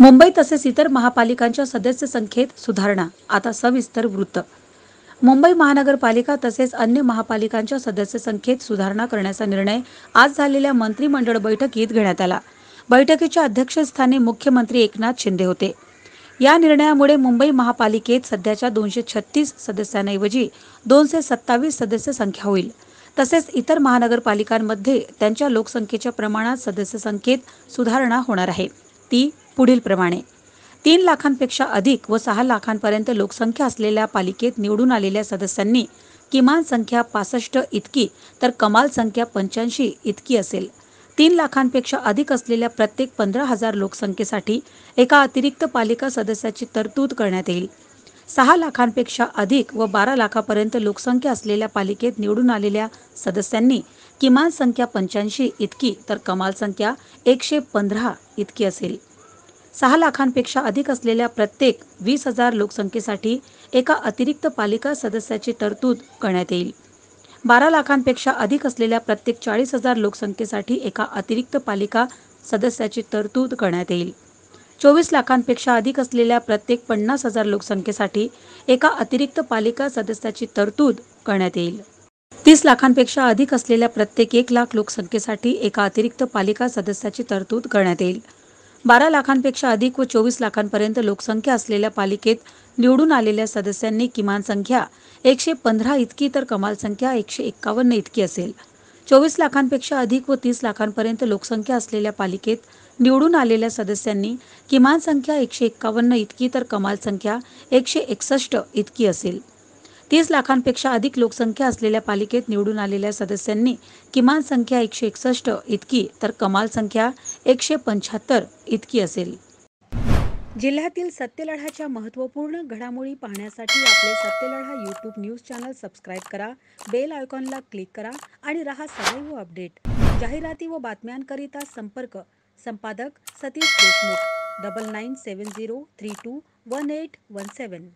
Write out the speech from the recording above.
मुंबई तसेच इतर महापालिकांच्या सदस्य संख्येत सुधारणा आता सविस्तर वृत्त मुंबई महानगरपालिका तसेच अन्य महापालिकांच्या सदस्य संख्येत सुधारणा करण्याचा निर्णय आज झालेल्या मंत्रिमंडळ बैठकीत घेण्यात आला बैठकीच्या अध्यक्षस्थानी मुख्यमंत्री एकनाथ शिंदे होते या निर्णयामुळे मुंबई महापालिकेत सध्याच्या दोनशे छत्तीस सदस्यांऐवजी दोनशे सत्तावीस सदस्य संख्या होईल तसेच इतर महानगरपालिकांमध्ये त्यांच्या लोकसंख्येच्या प्रमाणात सदस्य संख्येत सुधारणा होणार आहे ती पुढीलप्रमाणे तीन लाखांपेक्षा अधिक व सहा लाखांपर्यंत लोकसंख्या असलेल्या पालिकेत निवडून आलेल्या सदस्यांनी किमान संख्या पासष्ट इतकी तर कमाल संख्या पंच्याऐंशी इतकी असेल तीन लाखांपेक्षा अधिक असलेल्या प्रत्येक पंधरा हजार लोकसंख्येसाठी एका अतिरिक्त पालिका सदस्याची तरतूद करण्यात येईल सहा लाखांपेक्षा अधिक व बारा लाखापर्यंत लोकसंख्या असलेल्या पालिकेत निवडून आलेल्या सदस्यांनी किमान संख्या पंच्याऐंशी इतकी तर कमाल संख्या एकशे पंधरा इतकी असेल सहा लाखांपेक्षा अधिक असलेल्या प्रत्येक वीस हजार लोकसंख्येसाठी एका अतिरिक्त पालिका सदस्याची तरतूद करण्यात येईल बारा लाखांपेक्षा अधिक असलेल्या प्रत्येक चाळीस हजार लोकसंख्येसाठी एका अतिरिक्त पालिका सदस्याची तरतूद करण्यात येईल चोवीस लाखांपेक्षा अधिक असलेल्या प्रत्येक पन्नास हजार लोकसंख्येसाठी एका अतिरिक्त पालिका सदस्याची तरतूद करण्यात येईल तीस लाखांपेक्षा अधिक असलेल्या प्रत्येक एक लाख लोकसंख्येसाठी एका अतिरिक्त पालिका सदस्याची तरतूद करण्यात येईल बारा लाखांपेक्षा अधिक व चोवीस लाखांपर्यंत लोकसंख्या असलेल्या पालिकेत निवडून आलेल्या सदस्यांनी किमान संख्या एकशे पंधरा इतकी तर कमाल संख्या एकशे एक्कावन्न इतकी असेल चोवीस लाखांपेक्षा अधिक व तीस लाखांपर्यंत लोकसंख्या असलेल्या पालिकेत निवडून आलेल्या सदस्यांनी किमान संख्या एकशे एक्कावन्न इतकी तर कमाल संख्या एकशे एकसष्ट इतकी असेल तीस लाखांपेक्षा अधिक लोकसंख्या असलेल्या पालिकेत निवडून आलेल्या सदस्यांनी किमान संख्या एकशे एकसष्ट इतकी तर कमाल संख्या एकशे पंच्याहत्तर इतकी असेल जिल्ह्यातील सत्यलढ्याच्या महत्त्वपूर्ण घडामोडी पाहण्यासाठी आपले Satyaladha YouTube news channel subscribe करा बेल आयकॉनला क्लिक करा आणि रहा सदैव अपडेट जाहिराती व बातम्यांकरिता संपर्क संपादक Satish Deshmukh double nine seven zero three two one eight one सेवन